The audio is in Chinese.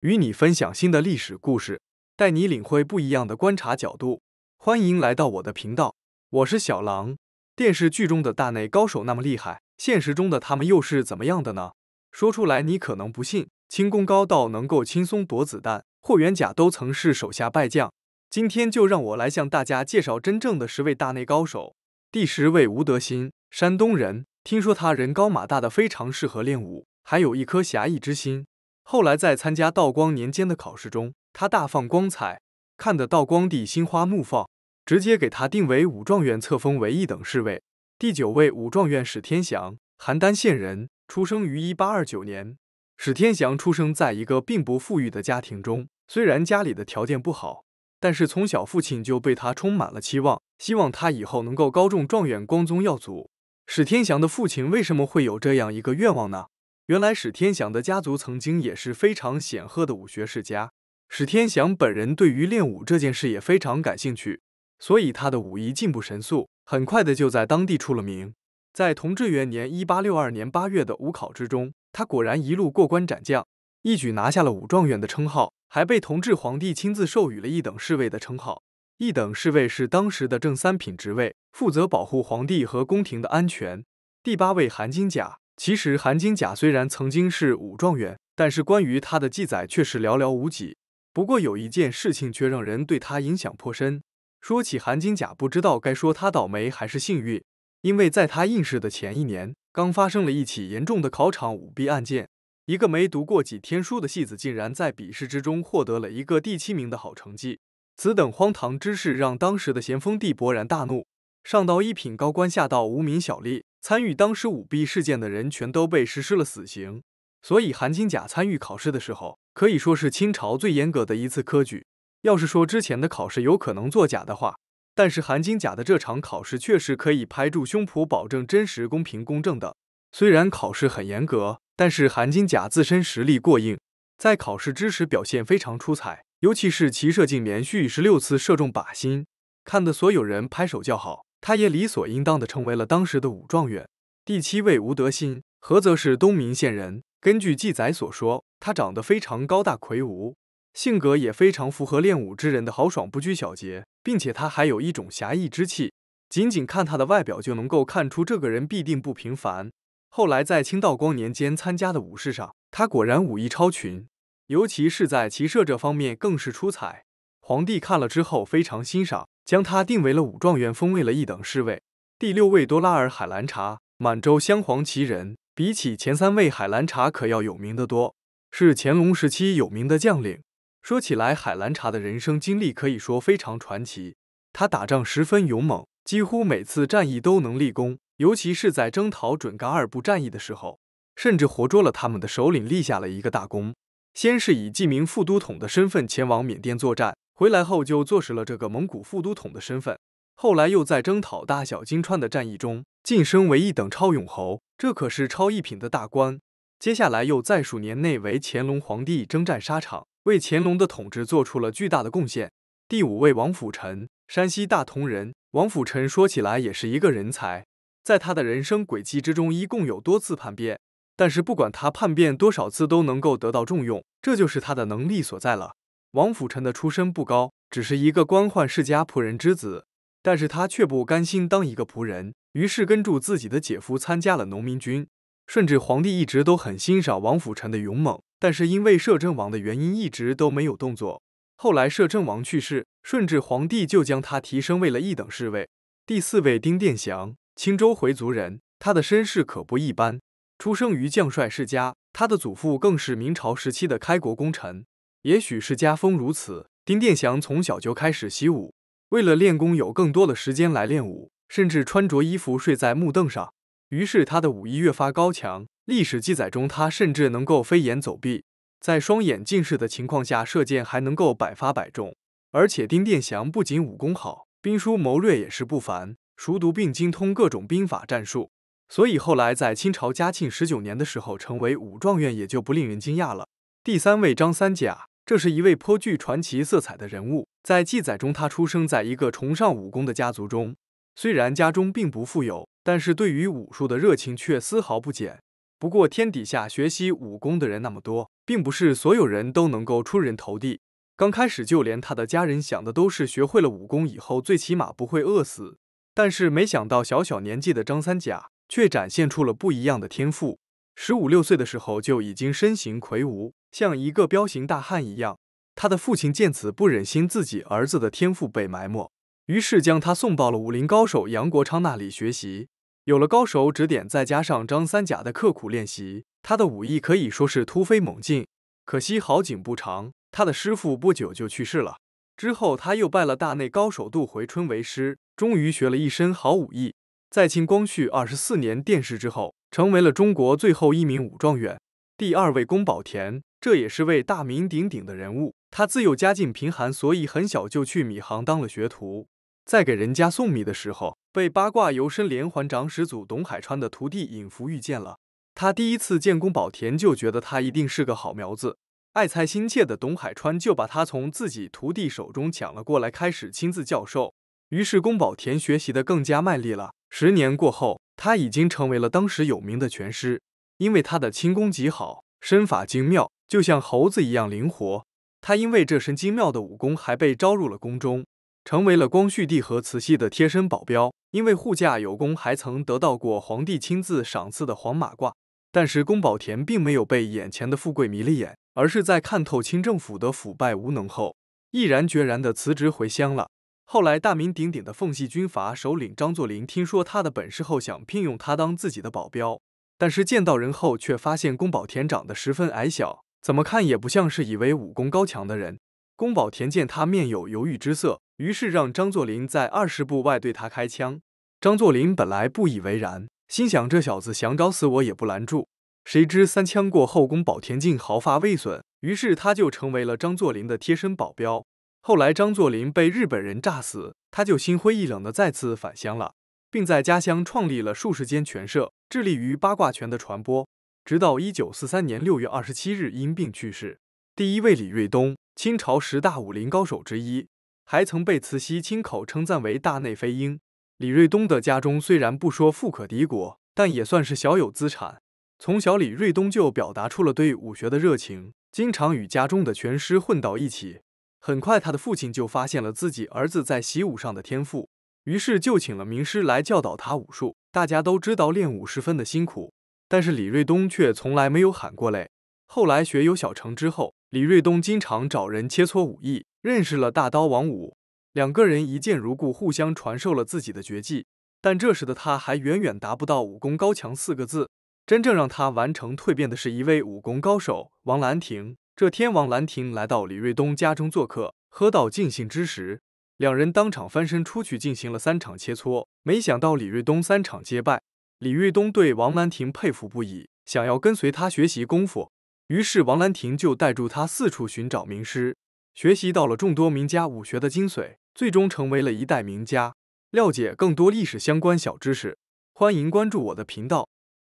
与你分享新的历史故事，带你领会不一样的观察角度。欢迎来到我的频道，我是小狼。电视剧中的大内高手那么厉害，现实中的他们又是怎么样的呢？说出来你可能不信，轻功高到能够轻松躲子弹，霍元甲都曾是手下败将。今天就让我来向大家介绍真正的十位大内高手。第十位吴德新，山东人，听说他人高马大的，非常适合练武，还有一颗侠义之心。后来在参加道光年间的考试中，他大放光彩，看得道光帝心花怒放，直接给他定为武状元，册封为一等侍卫。第九位武状元史天祥，邯郸县人，出生于一八二九年。史天祥出生在一个并不富裕的家庭中，虽然家里的条件不好，但是从小父亲就对他充满了期望，希望他以后能够高中状元，光宗耀祖。史天祥的父亲为什么会有这样一个愿望呢？原来史天祥的家族曾经也是非常显赫的武学世家，史天祥本人对于练武这件事也非常感兴趣，所以他的武艺进步神速，很快的就在当地出了名。在同治元年（一八六二年）八月的武考之中，他果然一路过关斩将，一举拿下了武状元的称号，还被同治皇帝亲自授予了一等侍卫的称号。一等侍卫是当时的正三品职位，负责保护皇帝和宫廷的安全。第八位韩金甲。其实韩金甲虽然曾经是武状元，但是关于他的记载却是寥寥无几。不过有一件事情却让人对他影响颇深。说起韩金甲，不知道该说他倒霉还是幸运，因为在他应试的前一年，刚发生了一起严重的考场舞弊案件。一个没读过几天书的戏子，竟然在笔试之中获得了一个第七名的好成绩。此等荒唐之事，让当时的咸丰帝勃然大怒，上到一品高官，下到无名小吏。参与当时舞弊事件的人全都被实施了死刑，所以韩金甲参与考试的时候，可以说是清朝最严格的一次科举。要是说之前的考试有可能作假的话，但是韩金甲的这场考试确实可以拍住胸脯保证真实、公平、公正的。虽然考试很严格，但是韩金甲自身实力过硬，在考试之时表现非常出彩，尤其是骑射镜连续十六次射中靶心，看得所有人拍手叫好。他也理所应当的成为了当时的武状元。第七位吴德新，菏泽市东明县人。根据记载所说，他长得非常高大魁梧，性格也非常符合练武之人的豪爽不拘小节，并且他还有一种侠义之气。仅仅看他的外表，就能够看出这个人必定不平凡。后来在清道光年间参加的武试上，他果然武艺超群，尤其是在骑射这方面更是出彩。皇帝看了之后非常欣赏。将他定为了武状元，封为了一等侍卫。第六位多拉尔海兰察，满洲镶黄旗人，比起前三位海兰察可要有名的多，是乾隆时期有名的将领。说起来，海兰察的人生经历可以说非常传奇。他打仗十分勇猛，几乎每次战役都能立功，尤其是在征讨准噶尔部战役的时候，甚至活捉了他们的首领，立下了一个大功。先是以记名副都统的身份前往缅甸作战。回来后就坐实了这个蒙古副都统的身份，后来又在征讨大小金川的战役中晋升为一等超勇侯，这可是超一品的大官。接下来又在数年内为乾隆皇帝征战沙场，为乾隆的统治做出了巨大的贡献。第五位王辅臣，山西大同人。王辅臣说起来也是一个人才，在他的人生轨迹之中一共有多次叛变，但是不管他叛变多少次都能够得到重用，这就是他的能力所在了。王辅臣的出身不高，只是一个官宦世家仆人之子，但是他却不甘心当一个仆人，于是跟住自己的姐夫参加了农民军。顺治皇帝一直都很欣赏王辅臣的勇猛，但是因为摄政王的原因，一直都没有动作。后来摄政王去世，顺治皇帝就将他提升为了一等侍卫。第四位丁殿祥，青州回族人，他的身世可不一般，出生于将帅世家，他的祖父更是明朝时期的开国功臣。也许是家风如此，丁殿祥从小就开始习武。为了练功，有更多的时间来练武，甚至穿着衣服睡在木凳上。于是他的武艺越发高强。历史记载中，他甚至能够飞檐走壁，在双眼近视的情况下射箭还能够百发百中。而且丁殿祥不仅武功好，兵书谋略也是不凡，熟读并精通各种兵法战术。所以后来在清朝嘉庆十九年的时候成为武状元，也就不令人惊讶了。第三位张三甲。这是一位颇具传奇色彩的人物，在记载中，他出生在一个崇尚武功的家族中。虽然家中并不富有，但是对于武术的热情却丝毫不减。不过天底下学习武功的人那么多，并不是所有人都能够出人头地。刚开始，就连他的家人想的都是，学会了武功以后，最起码不会饿死。但是没想到，小小年纪的张三甲却展现出了不一样的天赋。十五六岁的时候就已经身形魁梧，像一个彪形大汉一样。他的父亲见此不忍心自己儿子的天赋被埋没，于是将他送到了武林高手杨国昌那里学习。有了高手指点，再加上张三甲的刻苦练习，他的武艺可以说是突飞猛进。可惜好景不长，他的师傅不久就去世了。之后他又拜了大内高手杜回春为师，终于学了一身好武艺。在清光绪二十四年殿试之后。成为了中国最后一名武状元，第二位宫保田，这也是位大名鼎鼎的人物。他自幼家境贫寒，所以很小就去米行当了学徒，在给人家送米的时候，被八卦游身连环掌始祖董海川的徒弟尹福遇见了。他第一次见宫保田，就觉得他一定是个好苗子。爱才心切的董海川就把他从自己徒弟手中抢了过来，开始亲自教授。于是宫保田学习的更加卖力了。十年过后。他已经成为了当时有名的拳师，因为他的轻功极好，身法精妙，就像猴子一样灵活。他因为这身精妙的武功，还被招入了宫中，成为了光绪帝和慈禧的贴身保镖。因为护驾有功，还曾得到过皇帝亲自赏赐的黄马褂。但是宫保田并没有被眼前的富贵迷了眼，而是在看透清政府的腐败无能后，毅然决然地辞职回乡了。后来，大名鼎鼎的奉系军阀首领张作霖听说他的本事后，想聘用他当自己的保镖。但是见到人后，却发现宫保田长得十分矮小，怎么看也不像是以为武功高强的人。宫保田见他面有犹豫之色，于是让张作霖在二十步外对他开枪。张作霖本来不以为然，心想这小子想找死我也不拦住。谁知三枪过后，宫保田竟毫发未损，于是他就成为了张作霖的贴身保镖。后来，张作霖被日本人炸死，他就心灰意冷地再次返乡了，并在家乡创立了数十间拳社，致力于八卦拳的传播。直到一九四三年六月二十七日因病去世。第一位李瑞东，清朝十大武林高手之一，还曾被慈禧亲口称赞为“大内飞鹰”。李瑞东的家中虽然不说富可敌国，但也算是小有资产。从小，李瑞东就表达出了对武学的热情，经常与家中的拳师混到一起。很快，他的父亲就发现了自己儿子在习武上的天赋，于是就请了名师来教导他武术。大家都知道练武十分的辛苦，但是李瑞东却从来没有喊过累。后来学有小成之后，李瑞东经常找人切磋武艺，认识了大刀王五，两个人一见如故，互相传授了自己的绝技。但这时的他还远远达不到“武功高强”四个字。真正让他完成蜕变的是一位武功高手王兰亭。这天，王兰亭来到李瑞东家中做客，喝到尽兴之时，两人当场翻身出去进行了三场切磋。没想到李瑞东三场皆败。李瑞东对王兰亭佩服不已，想要跟随他学习功夫。于是，王兰亭就带住他四处寻找名师，学习到了众多名家武学的精髓，最终成为了一代名家。了解更多历史相关小知识，欢迎关注我的频道。